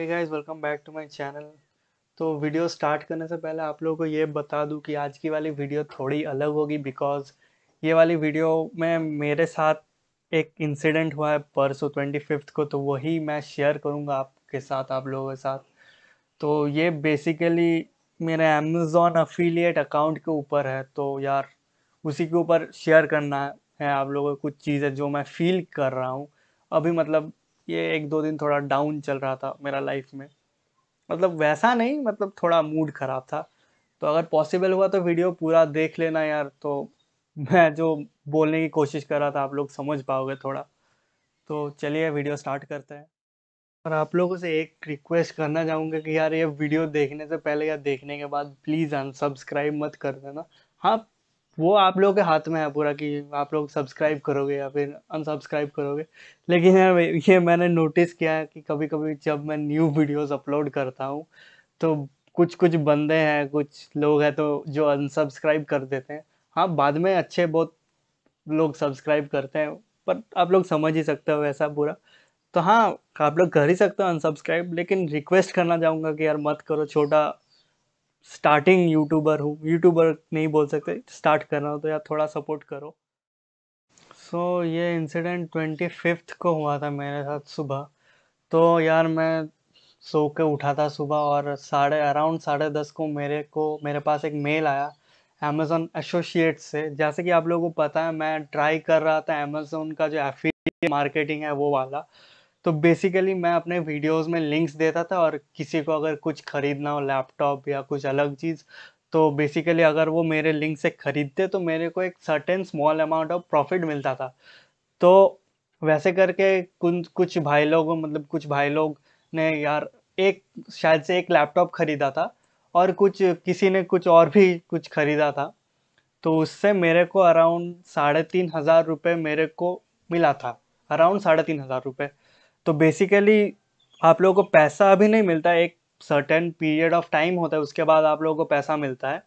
hey guys welcome back to my channel तो video start करने से पहले आप लोगों को ये बता दूं कि आज की वाली वीडियो थोड़ी अलग होगी बिकॉज ये वाली वीडियो में मेरे साथ एक इंसिडेंट हुआ है परसों ट्वेंटी फिफ्थ को तो वही मैं शेयर करूँगा आपके साथ आप लोगों के साथ तो ये बेसिकली मेरे अमेज़ोन अफिलियट अकाउंट के ऊपर है तो यार उसी के ऊपर शेयर करना है आप लोगों को कुछ चीज़ें जो मैं फील कर रहा हूँ अभी मतलब ये एक दो दिन थोड़ा डाउन चल रहा था मेरा लाइफ में मतलब वैसा नहीं मतलब थोड़ा मूड ख़राब था तो अगर पॉसिबल हुआ तो वीडियो पूरा देख लेना यार तो मैं जो बोलने की कोशिश कर रहा था आप लोग समझ पाओगे थोड़ा तो चलिए वीडियो स्टार्ट करते हैं और आप लोगों से एक रिक्वेस्ट करना चाहूँगा कि यार ये वीडियो देखने से पहले या देखने के बाद प्लीज़ अनसब्सक्राइब मत कर देना हाँ वो आप लोगों के हाथ में है पूरा कि आप लोग सब्सक्राइब करोगे या फिर अनसब्सक्राइब करोगे लेकिन ये मैंने नोटिस किया है कि कभी कभी जब मैं न्यू वीडियोस अपलोड करता हूँ तो कुछ कुछ बंदे हैं कुछ लोग हैं तो जो अनसब्सक्राइब कर देते हैं हाँ बाद में अच्छे बहुत लोग सब्सक्राइब करते हैं पर आप लोग समझ ही सकते हो वैसा पूरा तो हाँ आप लोग कर ही सकते हो अनसब्सक्राइब लेकिन रिक्वेस्ट करना चाहूँगा कि यार मत करो छोटा स्टार्टिंग यूट्यूबर हूँ यूट्यूबर नहीं बोल सकते स्टार्ट कर रहा हूँ तो यार थोड़ा सपोर्ट करो सो so, ये इंसिडेंट ट्वेंटी फिफ्थ को हुआ था मेरे साथ सुबह तो यार मैं सो के उठा था सुबह और साढ़े अराउंड साढ़े दस को मेरे को मेरे पास एक मेल आया अमेजोन एसोसिएट्स से जैसे कि आप लोगों को पता है मैं ट्राई कर रहा था अमेजोन का जो एफिलिएट मार्केटिंग है वो वाला तो बेसिकली मैं अपने वीडियोस में लिंक्स देता था और किसी को अगर कुछ ख़रीदना हो लैपटॉप या कुछ अलग चीज़ तो बेसिकली अगर वो मेरे लिंक से ख़रीदते तो मेरे को एक certain small amount of profit मिलता था तो वैसे करके कुछ भाई लोगों मतलब कुछ भाई लोग ने यार एक शायद से एक लैपटॉप ख़रीदा था और कुछ किसी ने कुछ और भी कुछ ख़रीदा था तो उससे मेरे को अराउंड साढ़े तीन हज़ार रुपये मेरे को मिला था अराउंड साढ़े तीन हज़ार रुपये तो बेसिकली आप लोगों को पैसा अभी नहीं मिलता है एक सर्टेन पीरियड ऑफ टाइम होता है उसके बाद आप लोगों को पैसा मिलता है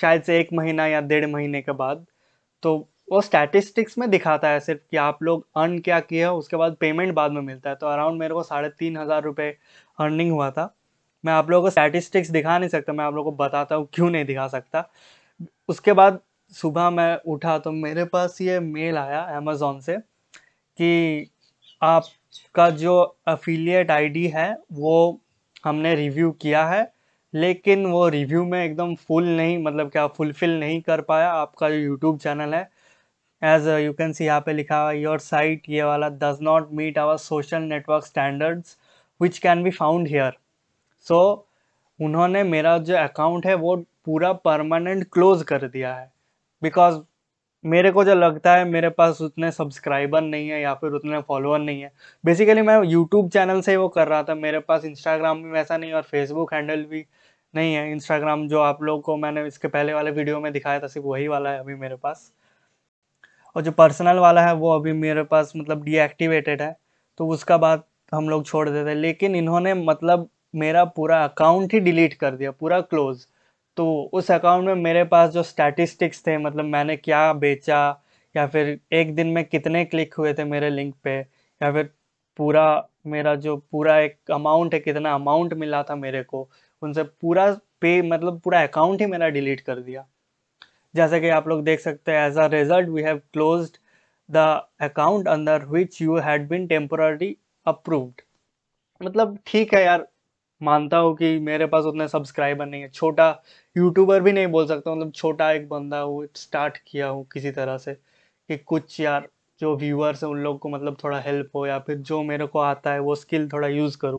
शायद से एक महीना या डेढ़ महीने के बाद तो वो स्टैटिस्टिक्स में दिखाता है सिर्फ कि आप लोग अर्न क्या किए उसके बाद पेमेंट बाद में मिलता है तो अराउंड मेरे को साढ़े तीन हज़ार रुपये अर्निंग हुआ था मैं आप लोगों को स्टैटिस्टिक्स दिखा नहीं सकता मैं आप लोगों को बताता हूँ क्यों नहीं दिखा सकता उसके बाद सुबह मैं उठा तो मेरे पास ये मेल आया अमेज़ोन से कि आपका जो अफिलियट आईडी है वो हमने रिव्यू किया है लेकिन वो रिव्यू में एकदम फुल नहीं मतलब क्या फुलफिल नहीं कर पाया आपका जो यूट्यूब चैनल है एज यू कैन सी यहाँ पे लिखा हुआ योर साइट ये वाला does not meet our social network standards which can be found here so उन्होंने मेरा जो अकाउंट है वो पूरा परमानेंट क्लोज कर दिया है बिकॉज मेरे को जो लगता है मेरे पास उतने सब्सक्राइबर नहीं है या फिर उतने फॉलोअर नहीं है बेसिकली मैं यूट्यूब चैनल से वो कर रहा था मेरे पास इंस्टाग्राम भी वैसा नहीं और फेसबुक हैंडल भी नहीं है इंस्टाग्राम जो आप लोग को मैंने इसके पहले वाले वीडियो में दिखाया था सिर्फ वही वाला है अभी मेरे पास और जो पर्सनल वाला है वो अभी मेरे पास मतलब डीएक्टिवेटेड है तो उसका बात हम लोग छोड़ देते लेकिन इन्होंने मतलब मेरा पूरा अकाउंट ही डिलीट कर दिया पूरा क्लोज़ तो उस अकाउंट में मेरे पास जो स्टैटिस्टिक्स थे मतलब मैंने क्या बेचा या फिर एक दिन में कितने क्लिक हुए थे मेरे लिंक पे या फिर पूरा मेरा जो पूरा एक अमाउंट है कितना अमाउंट मिला था मेरे को उनसे पूरा पे मतलब पूरा अकाउंट ही मेरा डिलीट कर दिया जैसे कि आप लोग देख सकते हैं as a result we have close the account under which you had been temporarily approved मतलब ठीक है यार मानता हूँ कि मेरे पास उतने सब्सक्राइबर नहीं है छोटा यूट्यूबर भी नहीं बोल सकता मतलब छोटा एक बंदा हूँ स्टार्ट किया हूँ किसी तरह से कि कुछ यार जो व्यूअर्स हैं उन लोग को मतलब थोड़ा हेल्प हो या फिर जो मेरे को आता है वो स्किल थोड़ा यूज़ करूँ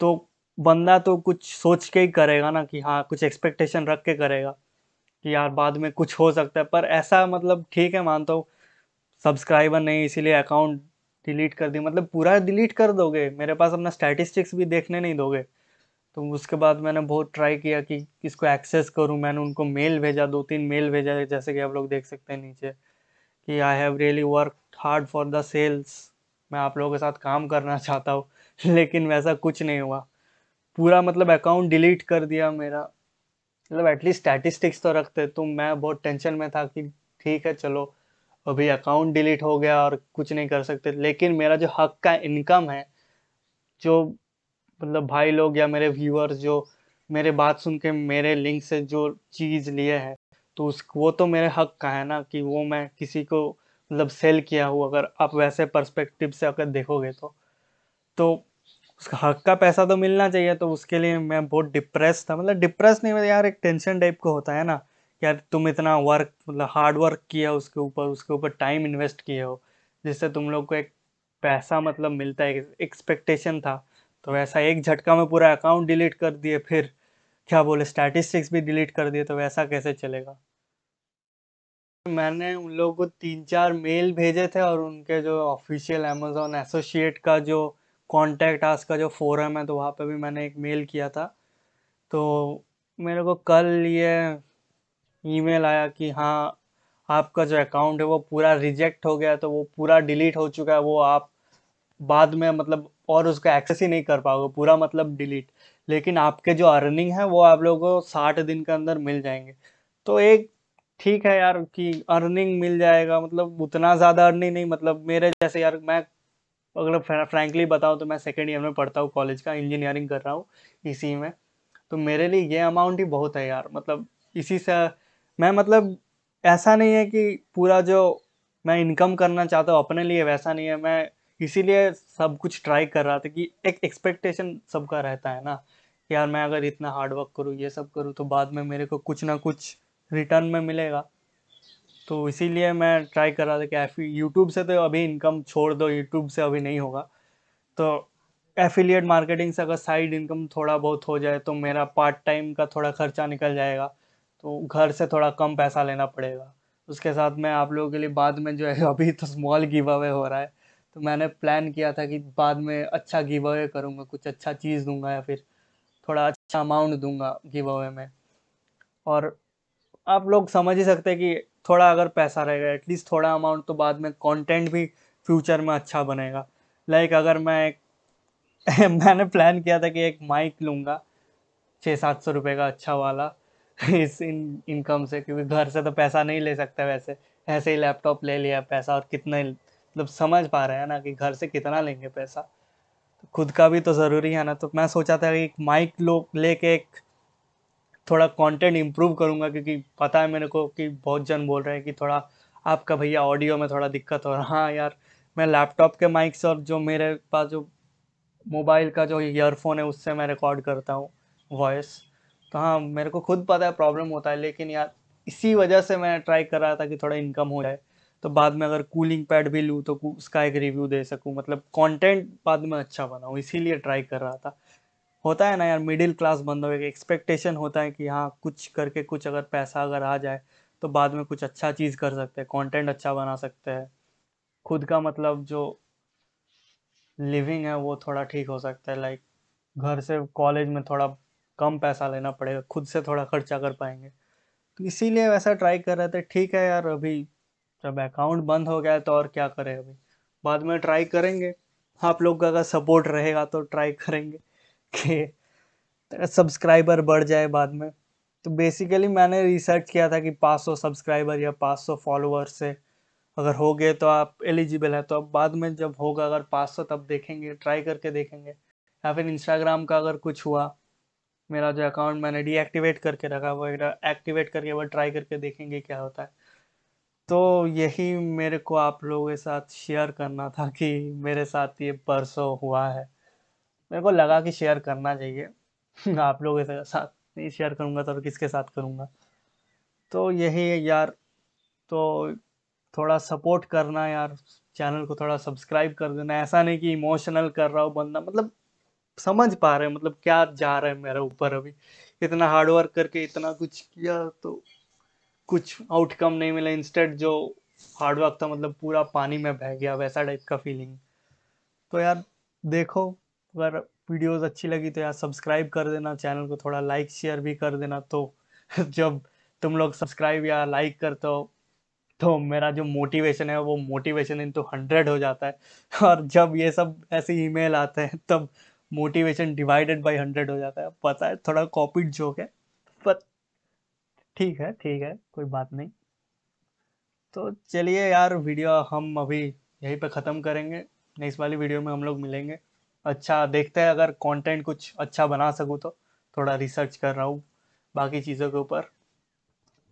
तो बंदा तो कुछ सोच के ही करेगा ना कि हाँ कुछ एक्सपेक्टेशन रख के करेगा कि यार बाद में कुछ हो सकता है पर ऐसा मतलब ठीक है मानता हूँ सब्सक्राइबर नहीं इसीलिए अकाउंट डिलीट कर दी मतलब पूरा डिलीट कर दोगे मेरे पास अपना स्टैटिस्टिक्स भी देखने नहीं दोगे तो उसके बाद मैंने बहुत ट्राई किया कि किसको एक्सेस करूं मैंने उनको मेल भेजा दो तीन मेल भेजा जैसे कि आप लोग देख सकते हैं नीचे कि I have really work hard for the sales मैं आप लोगों के साथ काम करना चाहता हूँ लेकिन वैसा कुछ नहीं हुआ पूरा मतलब अकाउंट डिलीट कर दिया मेरा मतलब एटलीस्ट स्टैटिस्टिक्स तो रखते तो मैं बहुत टेंशन में था कि ठीक है चलो अभी अकाउंट डिलीट हो गया और कुछ नहीं कर सकते लेकिन मेरा जो हक का इनकम है जो मतलब भाई लोग या मेरे व्यूअर्स जो मेरे बात सुन के मेरे लिंक से जो चीज़ लिए है तो उस वो तो मेरे हक का है ना कि वो मैं किसी को मतलब सेल किया हूँ अगर आप वैसे पर्सपेक्टिव से अगर देखोगे तो तो उसका हक का पैसा तो मिलना चाहिए तो उसके लिए मैं बहुत डिप्रेस था मतलब डिप्रेस नहीं मतलब यार एक टेंशन टाइप का होता है ना यार तुम इतना वर्क मतलब हार्ड वर्क किया उसके ऊपर उसके ऊपर टाइम इन्वेस्ट किए हो जिससे तुम लोग को एक पैसा मतलब मिलता है एक्सपेक्टेशन था तो वैसा एक झटका में पूरा अकाउंट डिलीट कर दिए फिर क्या बोले स्टैटिस्टिक्स भी डिलीट कर दिए तो वैसा कैसे चलेगा मैंने उन लोगों को तीन चार मेल भेजे थे और उनके जो ऑफिशियल अमेजोन एसोसिएट का जो कॉन्टैक्ट आज का जो फोरम है तो वहाँ पे भी मैंने एक मेल किया था तो मेरे को कल ये ईमेल आया कि हाँ आपका जो अकाउंट है वो पूरा रिजेक्ट हो गया तो वो पूरा डिलीट हो चुका है वो आप बाद में मतलब और उसको एक्सेस ही नहीं कर पाओगे पूरा मतलब डिलीट लेकिन आपके जो अर्निंग है वो आप लोगों को साठ दिन के अंदर मिल जाएंगे तो एक ठीक है यार कि अर्निंग मिल जाएगा मतलब उतना ज़्यादा अर्निंग नहीं मतलब मेरे जैसे यार मैं अगर फ्रैंकली बताऊँ तो मैं सेकेंड ईयर में पढ़ता हूँ कॉलेज का इंजीनियरिंग कर रहा हूँ इसी में तो मेरे लिए ये अमाउंट ही बहुत है यार मतलब इसी से मैं मतलब ऐसा नहीं है कि पूरा जो मैं इनकम करना चाहता हूँ अपने लिए वैसा नहीं है मैं इसीलिए सब कुछ ट्राई कर रहा था कि एक एक्सपेक्टेशन सबका रहता है ना यार मैं अगर इतना हार्डवर्क करूँ ये सब करूँ तो बाद में मेरे को कुछ ना कुछ रिटर्न में मिलेगा तो इसीलिए मैं ट्राई कर रहा था कि एफ यूट्यूब से तो अभी इनकम छोड़ दो यूट्यूब से अभी नहीं होगा तो एफिलिएट मार्केटिंग से अगर साइड इनकम थोड़ा बहुत हो जाए तो मेरा पार्ट टाइम का थोड़ा खर्चा निकल जाएगा तो घर से थोड़ा कम पैसा लेना पड़ेगा उसके साथ में आप लोगों के लिए बाद में जो है अभी तो स्मॉल गिव अवे हो रहा है तो मैंने प्लान किया था कि बाद में अच्छा गिव अवे करूँगा कुछ अच्छा चीज़ दूंगा या फिर थोड़ा अच्छा अमाउंट दूंगा गिव अवे में और आप लोग समझ ही सकते हैं कि थोड़ा अगर पैसा रहेगा एटलीस्ट थोड़ा अमाउंट तो बाद में कंटेंट भी फ्यूचर में अच्छा बनेगा लाइक like अगर मैं एक मैंने प्लान किया था कि एक माइक लूँगा छः सात सौ रुपये का अच्छा वाला इस इन इनकम से क्योंकि घर से तो पैसा नहीं ले सकते वैसे ऐसे ही लैपटॉप ले लिया पैसा और कितना मतलब समझ पा रहे हैं ना कि घर से कितना लेंगे पैसा तो खुद का भी तो ज़रूरी है ना तो मैं सोचा था कि एक माइक लो ले के एक थोड़ा कंटेंट इम्प्रूव करूँगा क्योंकि पता है मेरे को कि बहुत जन बोल रहे हैं कि थोड़ा आपका भैया ऑडियो में थोड़ा दिक्कत हो रहा हाँ यार मैं लैपटॉप के माइक से और जो मेरे पास जो मोबाइल का जो ईयरफोन है उससे मैं रिकॉर्ड करता हूँ वॉइस तो हाँ मेरे को खुद पता है प्रॉब्लम होता है लेकिन यार इसी वजह से मैं ट्राई कर रहा था कि थोड़ा इनकम हो जाए तो बाद में अगर कूलिंग पैड भी लूँ तो उसका एक रिव्यू दे सकूँ मतलब कंटेंट बाद में अच्छा बनाऊँ इसीलिए ट्राई कर रहा था होता है ना यार मिडिल क्लास बंदों एक एक्सपेक्टेशन होता है कि हाँ कुछ करके कुछ अगर पैसा अगर आ जाए तो बाद में कुछ अच्छा चीज़ कर सकते हैं कंटेंट अच्छा बना सकते हैं खुद का मतलब जो लिविंग है वो थोड़ा ठीक हो सकता है लाइक घर से कॉलेज में थोड़ा कम पैसा लेना पड़ेगा खुद से थोड़ा खर्चा कर पाएंगे तो इसीलिए वैसा ट्राई कर रहे थे ठीक है यार अभी जब अकाउंट बंद हो गया तो और क्या करें अभी बाद में ट्राई करेंगे आप लोग का अगर सपोर्ट रहेगा तो ट्राई करेंगे कि सब्सक्राइबर बढ़ जाए बाद में तो बेसिकली मैंने रिसर्च किया था कि 500 सब्सक्राइबर या 500 फॉलोअर्स से अगर हो गए तो आप एलिजिबल है तो अब बाद में जब होगा अगर 500 तब देखेंगे ट्राई करके देखेंगे या फिर इंस्टाग्राम का अगर कुछ हुआ मेरा जो अकाउंट मैंने डीएक्टिवेट करके रखा वो एक्टिवेट करके वह ट्राई करके देखेंगे क्या होता है तो यही मेरे को आप लोगों के साथ शेयर करना था कि मेरे साथ ये परसों हुआ है मेरे को लगा कि शेयर करना चाहिए आप लोगों के साथ नहीं शेयर करूँगा तो किसके साथ करूँगा तो यही है यार तो थोड़ा सपोर्ट करना यार चैनल को थोड़ा सब्सक्राइब कर देना ऐसा नहीं कि इमोशनल कर रहा हो बंदा मतलब समझ पा रहे हैं मतलब क्या जा रहा है मेरे ऊपर अभी इतना हार्डवर्क करके इतना कुछ किया तो कुछ आउटकम नहीं मिला इंस्टेंट जो हार्डवर्क था मतलब पूरा पानी में बह गया वैसा टाइप का फीलिंग तो यार देखो अगर वीडियोस अच्छी लगी तो यार सब्सक्राइब कर देना चैनल को थोड़ा लाइक शेयर भी कर देना तो जब तुम लोग सब्सक्राइब या लाइक करते हो तो मेरा जो मोटिवेशन है वो मोटिवेशन इन टू हंड्रेड हो जाता है और जब ये सब ऐसे ईमेल आते हैं तब मोटिवेशन डिवाइडेड बाई हंड्रेड हो जाता है पता है थोड़ा कॉपीड जोक है बट ठीक है ठीक है कोई बात नहीं तो चलिए यार वीडियो हम अभी यहीं पे ख़त्म करेंगे नेक्स्ट वाली वीडियो में हम लोग मिलेंगे अच्छा देखते हैं अगर कंटेंट कुछ अच्छा बना सकूँ तो थोड़ा रिसर्च कर रहा हूँ बाकी चीज़ों के ऊपर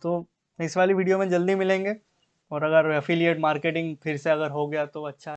तो नेक्स्ट वाली वीडियो में जल्दी मिलेंगे और अगर एफिलिएट मार्केटिंग फिर से अगर हो गया तो अच्छा